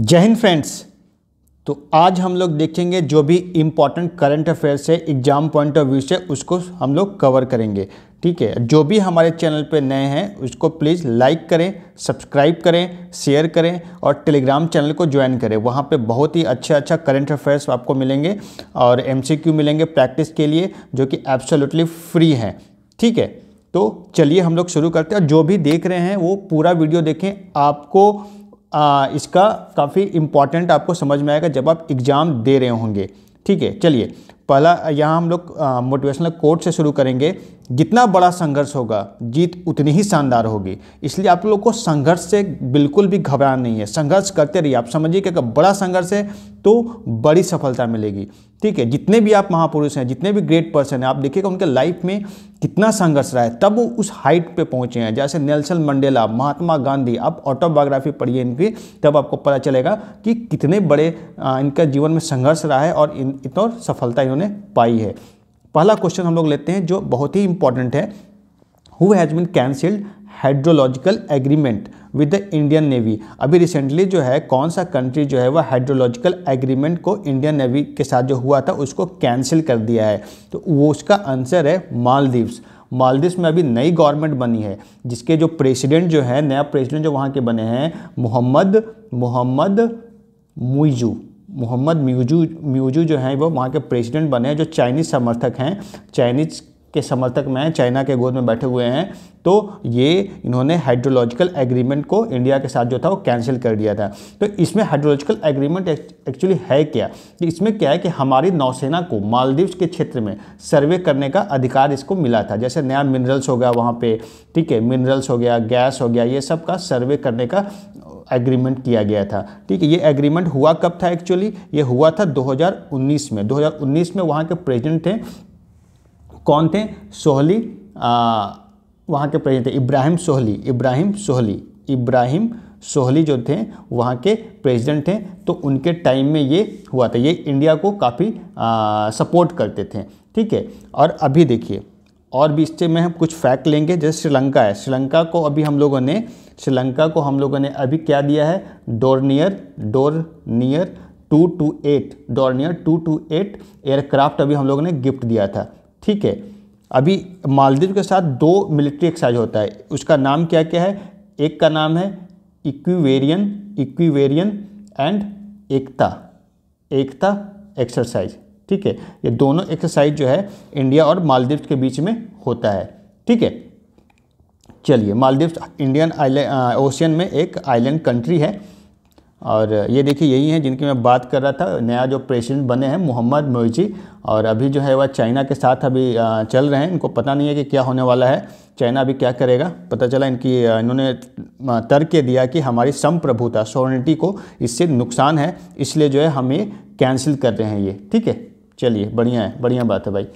जय हिंद फ्रेंड्स तो आज हम लोग देखेंगे जो भी इम्पोर्टेंट करंट अफ़ेयर्स है एग्जाम पॉइंट ऑफ व्यू से उसको हम लोग कवर करेंगे ठीक है जो भी हमारे चैनल पे नए हैं उसको प्लीज़ लाइक करें सब्सक्राइब करें शेयर करें और टेलीग्राम चैनल को ज्वाइन करें वहाँ पे बहुत ही अच्छा अच्छा करंट अफेयर्स आपको मिलेंगे और एम मिलेंगे प्रैक्टिस के लिए जो कि एब्सोल्युटली फ्री हैं ठीक है तो चलिए हम लोग शुरू करते हैं और जो भी देख रहे हैं वो पूरा वीडियो देखें आपको आ, इसका काफ़ी इम्पॉर्टेंट आपको समझ में आएगा जब आप एग्ज़ाम दे रहे होंगे ठीक है चलिए पहला यहाँ हम लोग मोटिवेशनल कोट से शुरू करेंगे जितना बड़ा संघर्ष होगा जीत उतनी ही शानदार होगी इसलिए आप लोग को संघर्ष से बिल्कुल भी घबरा नहीं है संघर्ष करते रहिए आप समझिए कि अगर बड़ा संघर्ष है तो बड़ी सफलता मिलेगी ठीक है जितने भी आप महापुरुष हैं जितने भी ग्रेट पर्सन हैं आप देखिएगा उनके लाइफ में कितना संघर्ष रहा है तब वो उस हाइट पे पहुंचे हैं जैसे नेल्सन मंडेला महात्मा गांधी आप ऑटोबायोग्राफी पढ़िए इनकी तब आपको पता चलेगा कि कितने बड़े इनका जीवन में संघर्ष रहा है और इन इतना सफलता इन्होंने पाई है पहला क्वेश्चन हम लोग लेते हैं जो बहुत ही इंपॉर्टेंट है who has been cancelled hydrological agreement with the Indian navy अभी रिसेंटली जो है कौन सा कंट्री जो है वह हाइड्रोलॉजिकल एग्रीमेंट को इंडियन नेवी के साथ जो हुआ था उसको कैंसिल कर दिया है तो वो उसका आंसर है मालदीव्स मालदीव्स में अभी नई गवर्नमेंट बनी है जिसके जो प्रेसिडेंट जो है नया प्रेसिडेंट जो वहाँ के बने हैं मोहम्मद मोहम्मद मुइजू मोहम्मद म्यूजू म्यूजू जो हैं वो वहाँ के प्रेसिडेंट बने हैं जो चाइनीज़ समर्थक हैं चाइनीज़ के समर्थक में हैं चाइना के गोद में बैठे हुए हैं तो ये इन्होंने हाइड्रोलॉजिकल एग्रीमेंट को इंडिया के साथ जो था वो कैंसिल कर दिया था तो इसमें हाइड्रोलॉजिकल एग्रीमेंट एक्चुअली है क्या इसमें क्या है कि हमारी नौसेना को मालदीव के क्षेत्र में सर्वे करने का अधिकार इसको मिला था जैसे नया मिनरल्स हो गया वहाँ पे ठीक है मिनरल्स हो गया गैस हो गया ये सब का सर्वे करने का एग्रीमेंट किया गया था ठीक है ये एग्रीमेंट हुआ कब था एक्चुअली ये हुआ था 2019 में 2019 में वहाँ के प्रेसिडेंट थे कौन थे सोहली वहाँ के प्रेसिडेंट थे इब्राहिम सोहली इब्राहिम सोहली इब्राहिम सोहली जो थे वहाँ के प्रेसिडेंट थे तो उनके टाइम में ये हुआ था ये इंडिया को काफ़ी सपोर्ट करते थे ठीक है और अभी देखिए और भी इससे में हम कुछ फैक्ट लेंगे जैसे श्रीलंका है श्रीलंका को अभी हम लोगों ने श्रीलंका को हम लोगों ने अभी क्या दिया है Dornier Dornier two two eight Dornier two two eight aircraft अभी हम लोगों ने गिफ्ट दिया था ठीक है अभी मालदीव के साथ दो मिलिट्री एक्सरसाइज होता है उसका नाम क्या क्या है एक का नाम है इक्वेरियन इक्वेरियन एंड एकता एकता एक्सरसाइज ठीक है ये दोनों एक्सरसाइज जो है इंडिया और मालदीव के बीच में होता है ठीक है चलिए मालदीव इंडियन ओशियन में एक आइलैंड कंट्री है और ये देखिए यही है जिनकी मैं बात कर रहा था नया जो प्रेसिडेंट बने हैं मोहम्मद मोजी और अभी जो है वह चाइना के साथ अभी uh, चल रहे हैं इनको पता नहीं है कि क्या होने वाला है चाइना अभी क्या करेगा पता चला इनकी uh, इन्होंने uh, तर्क दिया कि हमारी संप्रभुता सोनिटी को इससे नुकसान है इसलिए जो है हम ये कैंसिल कर रहे हैं ये ठीक है चलिए बढ़िया है बढ़िया बात है भाई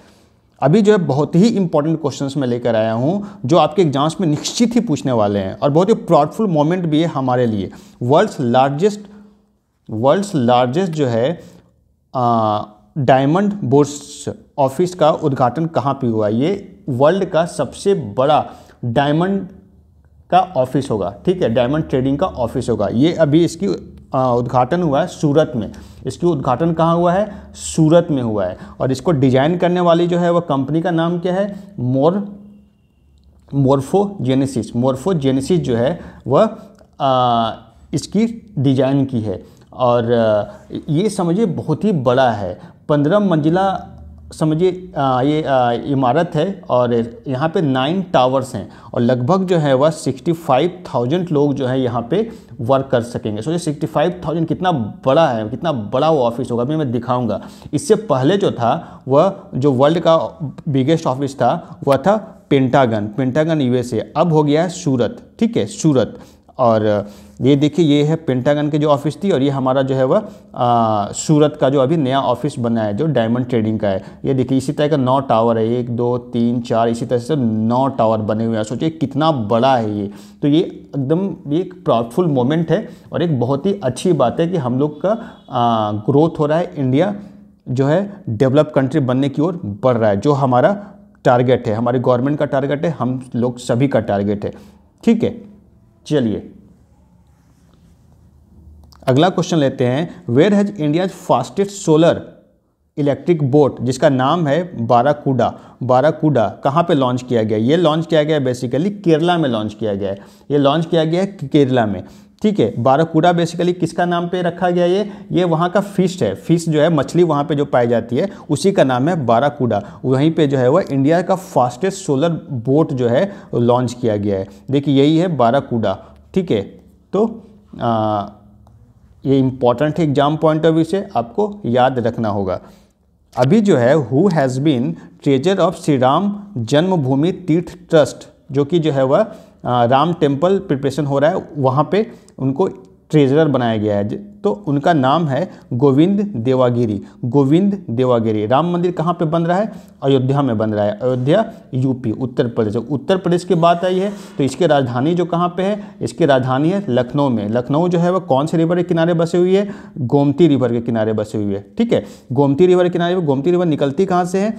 अभी जो है बहुत ही इंपॉर्टेंट क्वेश्चंस मैं लेकर आया हूँ जो आपके एग्जाम्स में निश्चित ही पूछने वाले हैं और बहुत ही प्राउडफुल मोमेंट भी है हमारे लिए वर्ल्ड्स लार्जेस्ट वर्ल्ड्स लार्जेस्ट जो है डायमंड बोर्स ऑफिस का उद्घाटन कहाँ पे हुआ ये वर्ल्ड का सबसे बड़ा डायमंड का ऑफिस होगा ठीक है डायमंड ट्रेडिंग का ऑफिस होगा ये अभी इसकी उद्घाटन हुआ है सूरत में इसकी उद्घाटन कहाँ हुआ है सूरत में हुआ है और इसको डिजाइन करने वाली जो है वह कंपनी का नाम क्या है मोर मोर्फोजेनेसिस मोर्फोजेनेसिस जो है वह इसकी डिजाइन की है और ये समझिए बहुत ही बड़ा है पंद्रह मंजिला समझिए ये इमारत है और यहाँ पे नाइन टावर्स हैं और लगभग जो है वह सिक्सटी फाइव थाउजेंड लोग जो है यहाँ पे वर्क कर सकेंगे सोचिए सिक्सटी फाइव थाउजेंड कितना बड़ा है कितना बड़ा वो ऑफिस होगा अभी मैं दिखाऊंगा इससे पहले जो था वह जो वर्ल्ड का बिगेस्ट ऑफिस था वह था पेंटागन पेंटागन यूएसए अब हो गया है सूरत ठीक है सूरत और ये देखिए ये है पेंटागन की जो ऑफिस थी और ये हमारा जो है वह सूरत का जो अभी नया ऑफिस बना है जो डायमंड ट्रेडिंग का है ये देखिए इसी तरह का नौ टावर है एक दो तीन चार इसी तरह से नौ टावर बने हुए हैं सोचिए कितना बड़ा है ये तो ये एकदम ये एक प्राउडफुल मोमेंट है और एक बहुत ही अच्छी बात है कि हम लोग का ग्रोथ हो रहा है इंडिया जो है डेवलप कंट्री बनने की ओर बढ़ रहा है जो हमारा टारगेट है हमारी गवर्नमेंट का टारगेट है हम लोग सभी का टारगेट है ठीक है चलिए अगला क्वेश्चन लेते हैं where has India's fastest solar electric boat जिसका नाम है बाराकूडा बाराकूडा कहाँ पे लॉन्च किया गया ये लॉन्च किया गया बेसिकली केरला में लॉन्च किया गया है ये लॉन्च किया गया है केरला में ठीक है बाराकूड़ा बेसिकली किसका नाम पे रखा गया ये ये वहाँ का फिश है फिश जो है मछली वहाँ पे जो पाई जाती है उसी का नाम है बाराकूड़ा वहीं पे जो है वह इंडिया का फास्टेस्ट सोलर बोट जो है लॉन्च किया गया है देखिए यही है बाराकूड़ा ठीक है तो आ, ये इम्पॉर्टेंट है एग्जाम पॉइंट ऑफ व्यू से आपको याद रखना होगा अभी जो है who has been treasure of Shri Ram Janmabhoomi Teerth trust जो कि जो है वह राम टेम्पल प्रिपरेशन हो रहा है वहाँ पे उनको ट्रेजरर बनाया गया है तो उनका नाम है गोविंद देवागिरी गोविंद देवागिरी राम मंदिर कहाँ पे बन रहा है अयोध्या में बन रहा है अयोध्या यूपी उत्तर प्रदेश उत्तर प्रदेश की बात आई है तो इसकी राजधानी जो कहाँ पे है इसकी राजधानी है लखनऊ में लखनऊ जो है वह कौन से रिवर के किनारे बसे हुई है गोमती रिवर के किनारे बसे हुई है ठीक है गोमती रिवर के किनारे गोमती रिवर निकलती कहाँ से है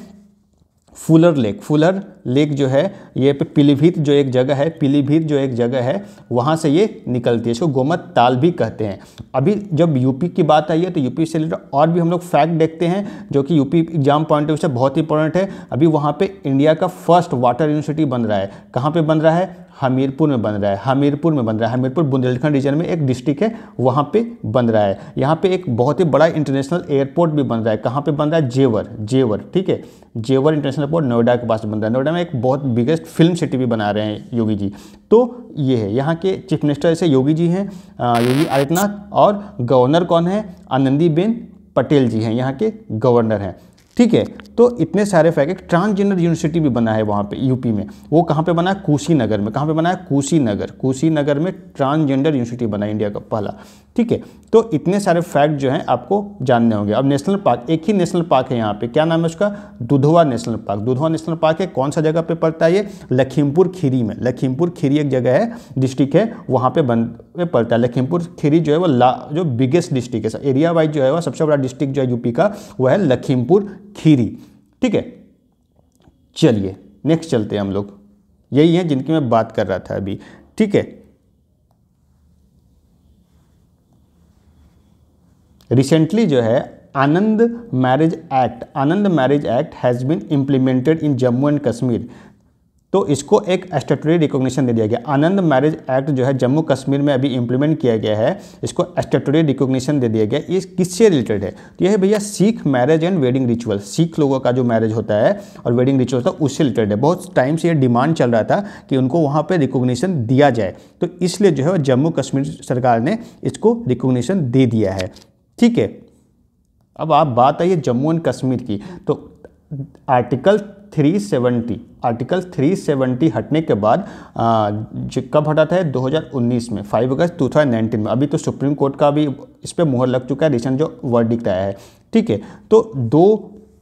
फूलर लेक फूलर लेक जो है ये पे पीलीभीत जो एक जगह है पीलीभीत जो एक जगह है वहाँ से ये निकलती है इसको गोमत ताल भी कहते हैं अभी जब यूपी की बात आई है तो यूपी से रिलेटेड और भी हम लोग फैक्ट देखते हैं जो कि यूपी एग्जाम पॉइंट ऑफ से बहुत इंपॉर्टेंट है अभी वहाँ पर इंडिया का फर्स्ट वाटर यूनिवर्सिटी बन रहा है कहाँ पर बन रहा है हमीरपुर में बन रहा है हमीरपुर में बन रहा है हमीरपुर बुंदेलखंड रीजन में एक डिस्ट्रिक्ट है वहाँ पे बन रहा है यहाँ पे एक बहुत ही बड़ा इंटरनेशनल एयरपोर्ट भी बन रहा है कहाँ पे बन रहा है जेवर जेवर ठीक है जेवर इंटरनेशनल एयरपोर्ट नोएडा के पास बन रहा है नोएडा में एक बहुत बिगेस्ट फिल्म सिटी भी बना रहे हैं योगी जी तो ये है यहाँ के चीफ मिनिस्टर जैसे योगी जी हैं योगी आदित्यनाथ और गवर्नर कौन है आनंदीबेन पटेल जी हैं यहाँ के गवर्नर हैं ठीक है तो इतने सारे फैक्ट एक ट्रांसजेंडर यूनिवर्सिटी भी बना है वहाँ पे यूपी में वो कहाँ पे बना है कुशीनगर में कहाँ पे बना है कुशीनगर कुशीनगर में ट्रांसजेंडर यूनिवर्सिटी बना इंडिया का पहला ठीक है तो इतने सारे फैक्ट जो हैं आपको जानने होंगे अब नेशनल पार्क एक ही नेशनल पार्क है यहाँ पे क्या नाम है उसका Dudhwa national park Dudhwa national park है कौन सा जगह पे पड़ता है ये लखीमपुर खीरी में लखीमपुर खीरी एक जगह है डिस्ट्रिक्ट है वहाँ पे बन पे पड़ता है लखीमपुर खीरी जो है वो ला जो बिगेस्ट डिस्ट्रिक्ट है एरिया वाइज जो है वह सबसे बड़ा डिस्ट्रिक्ट जो है यूपी का वह है लखीमपुर खीरी ठीक है चलिए नेक्स्ट चलते हैं हम लोग यही है जिनकी मैं बात कर रहा था अभी ठीक है रिसेंटली जो है Anand marriage act Anand marriage act has been implemented in Jammu and Kashmir तो इसको एक स्टेटरी रिकॉग्निशन दे दिया गया आनंद मैरिज एक्ट जो है जम्मू कश्मीर में अभी इम्प्लीमेंट किया गया है इसको स्टेटरी रिकॉग्निशन दे दिया गया ये किससे रिलेटेड है तो यह भैया Sikh marriage and wedding ritual Sikh लोगों का जो मैरिज होता है और वेडिंग रिचुअल होता है उससे रिलेटेड है बहुत टाइम से यह डिमांड चल रहा था कि उनको वहाँ पर रिकोगनीशन दिया जाए तो इसलिए जो है जम्मू कश्मीर सरकार ने इसको रिकोगनीशन दे दिया है ठीक है अब आप बात आइए जम्मू एंड कश्मीर की तो आर्टिकल 370 आर्टिकल 370 हटने के बाद आ, कब हटा था 2019 में 5 अगस्त 2019 में अभी तो सुप्रीम कोर्ट का भी इस पर मुहर लग चुका है रिसेंट जो वर्डिक्ट आया है ठीक है तो दो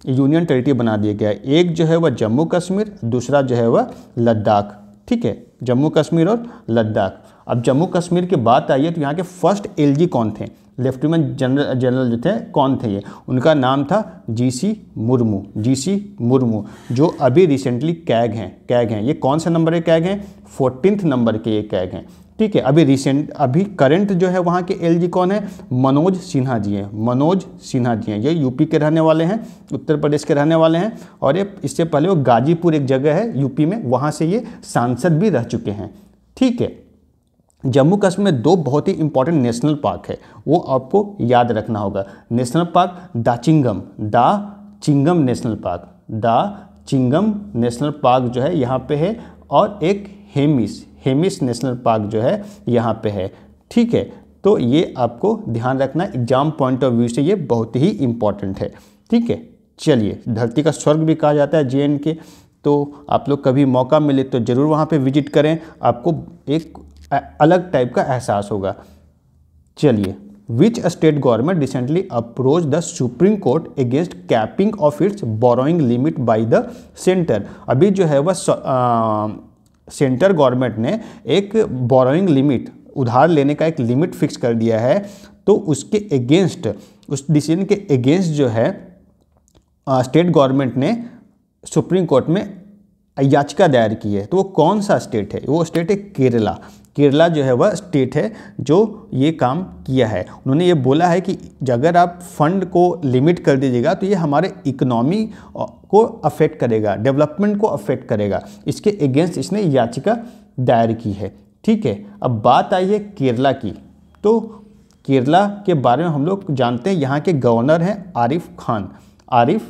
यूनियन टेरिटरी बना दिया गया है एक जो है वह जम्मू कश्मीर दूसरा जो है वह लद्दाख ठीक है जम्मू कश्मीर और लद्दाख अब जम्मू कश्मीर की बात आई है तो यहाँ के फर्स्ट एलजी कौन थे लेफ्टिनेंट जनरल जनरल जो थे कौन थे ये उनका नाम था जीसी मुर्मू जीसी मुर्मू जो अभी रिसेंटली कैग हैं कैग हैं ये कौन से नंबर के कैग हैं फोर्टीनथ नंबर के ये कैग हैं ठीक है अभी रिसेंट अभी करंट जो है वहाँ के एलजी कौन है मनोज सिन्हा जी हैं मनोज सिन्हा जी हैं ये यूपी के रहने वाले हैं उत्तर प्रदेश के रहने वाले हैं और ये इससे पहले वो गाजीपुर एक जगह है यूपी में वहाँ से ये सांसद भी रह चुके हैं ठीक है जम्मू कश्मीर में दो बहुत ही इंपॉर्टेंट नेशनल पार्क है वो आपको याद रखना होगा नेशनल पार्क चिंगम दा चिंगम नेशनल पार्क दा चिंगम नेशनल पार्क जो है यहाँ पे है और एक हेमिस हेमिस नेशनल पार्क जो है यहाँ पे है ठीक है तो ये आपको ध्यान रखना एग्जाम पॉइंट ऑफ व्यू से ये बहुत ही इम्पॉर्टेंट है ठीक है चलिए धरती का स्वर्ग भी कहा जाता है जे के तो आप लोग कभी मौका मिले तो ज़रूर वहाँ पे विजिट करें आपको एक अलग टाइप का एहसास होगा चलिए which state government recently approach the Supreme Court against capping of its borrowing limit by the centre अभी जो है वह सेंटर गवर्नमेंट ने एक बोरोइंग लिमिट उधार लेने का एक लिमिट फिक्स कर दिया है तो उसके अगेंस्ट उस डिसीजन के अगेंस्ट जो है स्टेट गवर्नमेंट ने सुप्रीम कोर्ट में याचिका दायर की है तो वो कौन सा स्टेट है वो स्टेट है केरला केरला जो है वह स्टेट है जो ये काम किया है उन्होंने ये बोला है कि अगर आप फंड को लिमिट कर दीजिएगा तो ये हमारे इकोनॉमी को अफेक्ट करेगा डेवलपमेंट को अफेक्ट करेगा इसके अगेंस्ट इसने याचिका दायर की है ठीक है अब बात आई है केरला की तो केरला के बारे में हम लोग जानते हैं यहाँ के गवर्नर हैं आरिफ खान आरिफ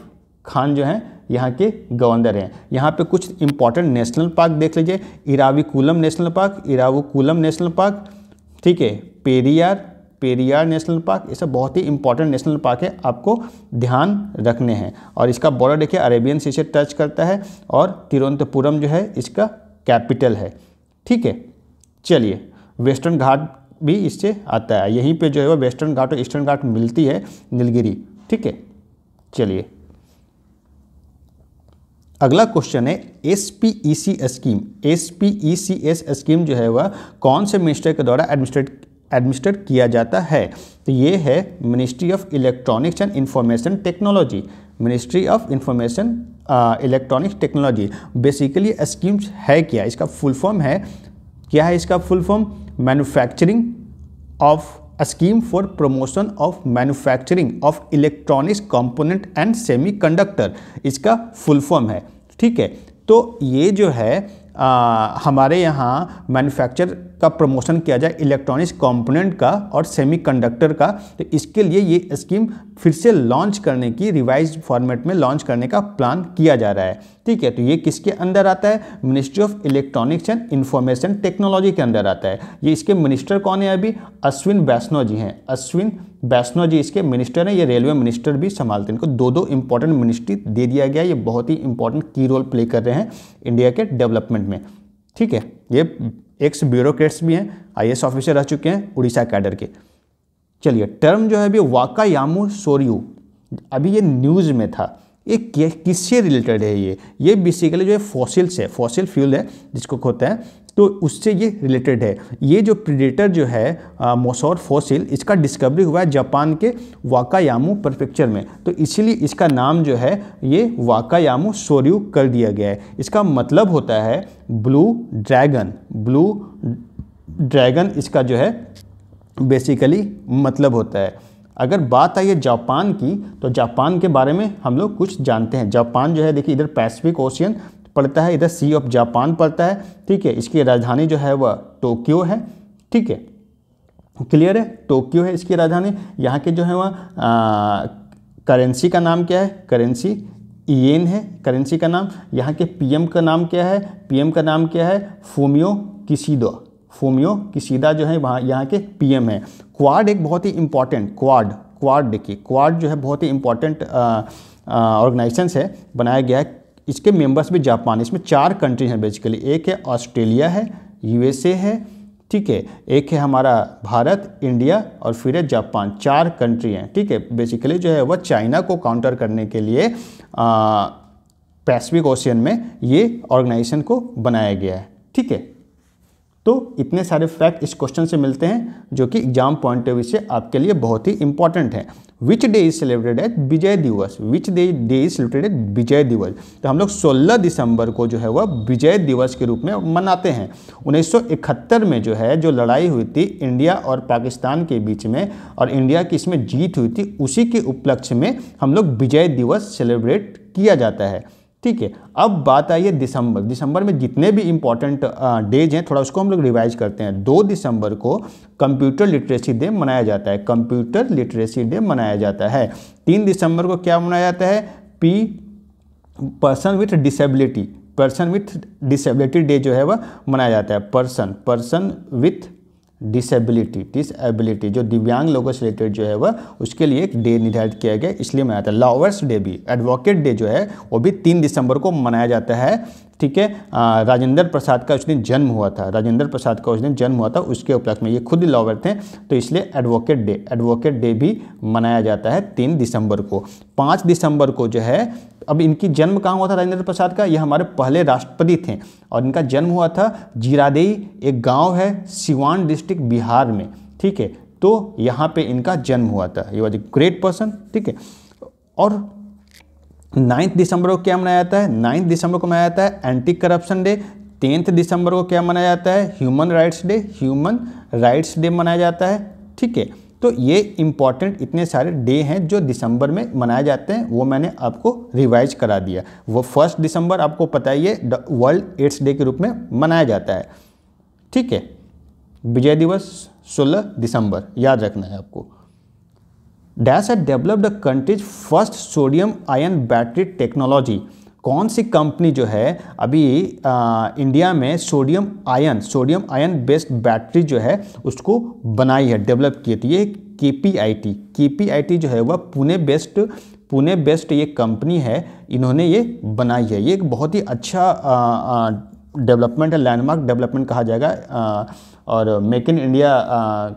खान जो हैं यहाँ के गवर्नर हैं यहाँ पे कुछ इंपॉर्टेंट नेशनल पार्क देख लीजिए Eravikulam national park Eravikulam national park ठीक है पेरियार पेरियार नेशनल पार्क ये सब बहुत ही इंपॉर्टेंट नेशनल पार्क है आपको ध्यान रखने हैं और इसका बॉर्डर देखिए अरेबियन सी से टच करता है और तिरुवनंतपुरम जो है इसका कैपिटल है ठीक है चलिए वेस्टर्न घाट भी इससे आता है यहीं पे जो है वो वेस्टर्न घाट और ईस्टर्न घाट मिलती है नीलगिरी ठीक है चलिए अगला क्वेश्चन है S P E C scheme S P E C S scheme जो है वह कौन से मिनिस्टर के द्वारा एडमिनिस्ट्रेट एडमिनिस्ट्रेट किया जाता है तो ये है ministry of electronics and information technology ministry of information electronics technology basically schemes है क्या इसका फुल फॉर्म है क्या है इसका full form manufacturing of scheme for promotion of manufacturing of electronics component and semiconductor इसका फुल फॉर्म है ठीक है तो ये जो है आ, हमारे यहाँ मैन्युफैक्चर का प्रमोशन किया जाए इलेक्ट्रॉनिक्स कंपोनेंट का और सेमीकंडक्टर का तो इसके लिए ये स्कीम फिर से लॉन्च करने की रिवाइज फॉर्मेट में लॉन्च करने का प्लान किया जा रहा है ठीक है तो ये किसके अंदर आता है ministry of electronics and information technology के अंदर आता है ये इसके मिनिस्टर कौन है अभी अश्विन वैष्णव जी हैं अश्विन वैष्णो जी इसके मिनिस्टर हैं ये रेलवे मिनिस्टर भी संभालते हैं इनको दो दो इंपॉर्टेंट मिनिस्ट्री दे दिया गया ये बहुत ही इंपॉर्टेंट की रोल प्ले कर रहे हैं इंडिया के डेवलपमेंट में ठीक है ये एक्स ब्यूरोक्रेट्स भी हैं आई ऑफिसर रह चुके हैं उड़ीसा कैडर के चलिए टर्म जो है अभी वाकायामो सोरियू अभी ये न्यूज़ में था ये किससे रिलेटेड है ये ये बेसिकली जो है फॉसिल्स है फॉसिल फ्यूल है जिसको होता है तो उससे ये रिलेटेड है ये जो प्रिडेटर जो है मोसोर फोसिल इसका डिस्कवरी हुआ है जापान के वाकायामू प्रिफेक्चर में तो इसीलिए इसका नाम जो है ये वाकायामू सोर्यू कर दिया गया है इसका मतलब होता है ब्लू ड्रैगन ब्लू ड्रैगन इसका जो है बेसिकली मतलब होता है अगर बात आई है जापान की तो जापान के बारे में हम लोग कुछ जानते हैं जापान जो है देखिए इधर पैसिफिक ओशियन पड़ता है इधर सी ऑफ जापान पड़ता है ठीक है इसकी राजधानी जो है वह टोक्यो है ठीक है क्लियर है टोक्यो है इसकी राजधानी यहाँ के जो है वह करेंसी का नाम क्या है करेंसी येन है करेंसी का नाम यहाँ के पीएम का नाम क्या है पीएम का नाम क्या है फोमियो किसीदो फोमियो किसीदा जो है वहाँ यहाँ के पीएम है क्वाड एक बहुत ही इंपॉर्टेंट क्वाड क्वाड देखिए क्वाड जो है बहुत ही इंपॉर्टेंट ऑर्गेनाइजेशन है बनाया गया है इसके मेंबर्स भी जापान इसमें चार कंट्री हैं बेसिकली एक है ऑस्ट्रेलिया है यूएसए है ठीक है एक है हमारा भारत इंडिया और फिर है जापान चार कंट्री हैं ठीक है बेसिकली जो है वह चाइना को काउंटर करने के लिए पैसिफिक ओशियन में ये ऑर्गेनाइजेशन को बनाया गया है ठीक है तो इतने सारे फैक्ट इस क्वेश्चन से मिलते हैं जो कि एग्जाम पॉइंट ऑफ व्यू से आपके लिए बहुत ही इंपॉर्टेंट है which day is celebrated at Vijay Diwas which day day is celebrated at Vijay Diwas तो हम लोग 16 दिसंबर को जो है वह विजय दिवस के रूप में मनाते हैं 1971 में जो है जो लड़ाई हुई थी इंडिया और पाकिस्तान के बीच में और इंडिया की इसमें जीत हुई थी उसी के उपलक्ष्य में हम लोग विजय दिवस सेलिब्रेट किया जाता है ठीक है अब बात आई है दिसंबर दिसंबर में जितने भी इंपॉर्टेंट डेज हैं थोड़ा उसको हम लोग रिवाइज करते हैं दो दिसंबर को कंप्यूटर लिटरेसी डे मनाया जाता है कंप्यूटर लिटरेसी डे मनाया जाता है तीन दिसंबर को क्या मनाया जाता है P person with disability person with disability day जो है वह मनाया जाता है person person with disability disability जो दिव्यांग लोगों से रिलेटेड जो है वह उसके लिए एक डे निर्धारित किया गया इसलिए मनाया जाता है लॉवर्स डे भी एडवोकेट डे जो है वो भी तीन दिसंबर को मनाया जाता है ठीक है राजेंद्र प्रसाद का उस दिन जन्म हुआ था राजेंद्र प्रसाद का उस दिन जन्म हुआ था उसके उपलक्ष्य में ये खुद लॉवर थे तो इसलिए एडवोकेट डे एडवोकेट डे भी मनाया जाता है तीन दिसंबर को पाँच दिसंबर को जो है अब इनकी जन्म कहाँ हुआ था राजेंद्र प्रसाद का ये हमारे पहले राष्ट्रपति थे और इनका जन्म हुआ था जीरादेई एक गाँव है सिवान डिस्ट्रिक्ट बिहार में ठीक है तो यहाँ पे इनका जन्म हुआ था ये वॉज ए ग्रेट पर्सन ठीक है और नाइन्थ दिसंबर को क्या मनाया जाता है नाइन्थ दिसंबर को मनाया जाता है anti corruption day tenth December को क्या मनाया जाता है human rights day human rights day मनाया जाता है ठीक है तो ये इंपॉर्टेंट इतने सारे डे हैं जो दिसंबर में मनाए जाते हैं वो मैंने आपको रिवाइज करा दिया वो फर्स्ट दिसंबर आपको पता ही है वर्ल्ड एड्स डे के रूप में मनाया जाता है ठीक है विजय दिवस 16 दिसंबर याद रखना है आपको डैश है developed the countries first sodium ion battery technology कौन सी कंपनी जो है अभी आ, इंडिया में sodium ion sodium ion based battery जो है उसको बनाई है डेवलप की थी तो ये K P I T K P I T जो है वह पुणे बेस्ड पुणे बेस्ड ये कंपनी है इन्होंने ये बनाई है ये एक बहुत ही अच्छा डेवलपमेंट है लैंडमार्क डेवलपमेंट कहा जाएगा आ, और मेक इन इंडिया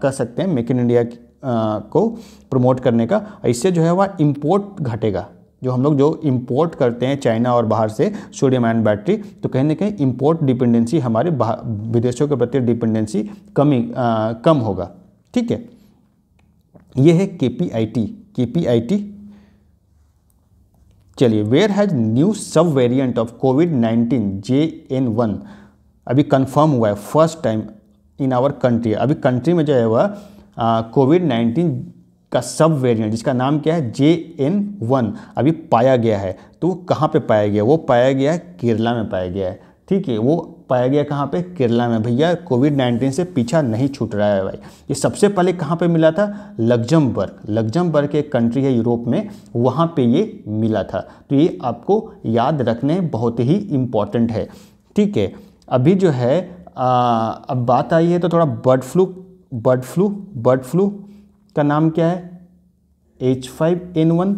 कह सकते हैं मेक इन इंडिया को प्रमोट करने का इससे जो है वह इम्पोर्ट घटेगा जो हम लोग जो इम्पोर्ट करते हैं चाइना और बाहर से सोडियम आयन बैटरी तो कहीं ना कहीं इम्पोर्ट डिपेंडेंसी हमारे विदेशों के प्रति डिपेंडेंसी कमी आ, कम होगा ठीक है ये है K P I T K P I T चलिए where has new sub variant of covid nineteen J N one अभी कंफर्म हुआ है first time in our country अभी कंट्री में जो है वह कोविड नाइन्टीन का सब वेरिएंट जिसका नाम क्या है जे एन वन अभी पाया गया है तो वो कहाँ पर पाया गया वो पाया गया है केरला में पाया गया है ठीक है वो पाया गया कहाँ पे केरला में भैया कोविड नाइन्टीन से पीछा नहीं छूट रहा है भाई ये सबसे पहले कहाँ पे मिला था लग्जमबर्ग लग्जमबर्ग एक कंट्री है यूरोप में वहाँ पे ये मिला था तो ये आपको याद रखने बहुत ही इम्पॉर्टेंट है ठीक है अभी जो है आ, अब बात आई है तो थोड़ा bird flu bird flu bird flu का नाम क्या है एच फाइव एन वन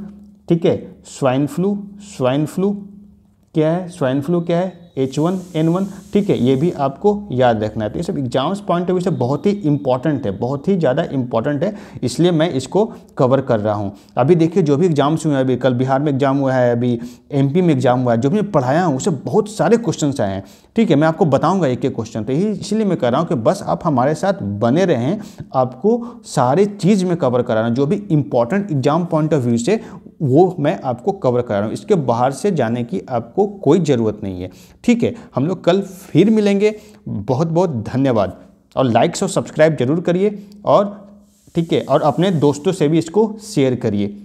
ठीक है स्वाइन फ्लू स्वाइन फ्लू क्या है स्वाइन फ्लू क्या है एच वन एन वन ठीक है ये भी आपको याद रखना है तो ये सब एग्जाम्स पॉइंट ऑफ व्यू से बहुत ही इंपॉर्टेंट है बहुत ही ज़्यादा इंपॉर्टेंट है इसलिए मैं इसको कवर कर रहा हूँ अभी देखिए जो भी एग्जाम्स हुए हैं अभी कल बिहार में एग्जाम हुआ है अभी एमपी में एग्जाम हुआ है जो भी मैं पढ़ाया हूँ उससे बहुत सारे क्वेश्चन आए हैं ठीक है मैं आपको बताऊँगा एक एक क्वेश्चन तो यही इसलिए मैं कह रहा हूँ कि बस आप हमारे साथ बने रहें आपको सारे चीज़ में कवर कराना जो भी important exam point of view से वो मैं आपको कवर करा रहा हूँ इसके बाहर से जाने की आपको कोई ज़रूरत नहीं है ठीक है हम लोग कल फिर मिलेंगे बहुत बहुत धन्यवाद और लाइक्स और सब्सक्राइब जरूर करिए और ठीक है और अपने दोस्तों से भी इसको शेयर करिए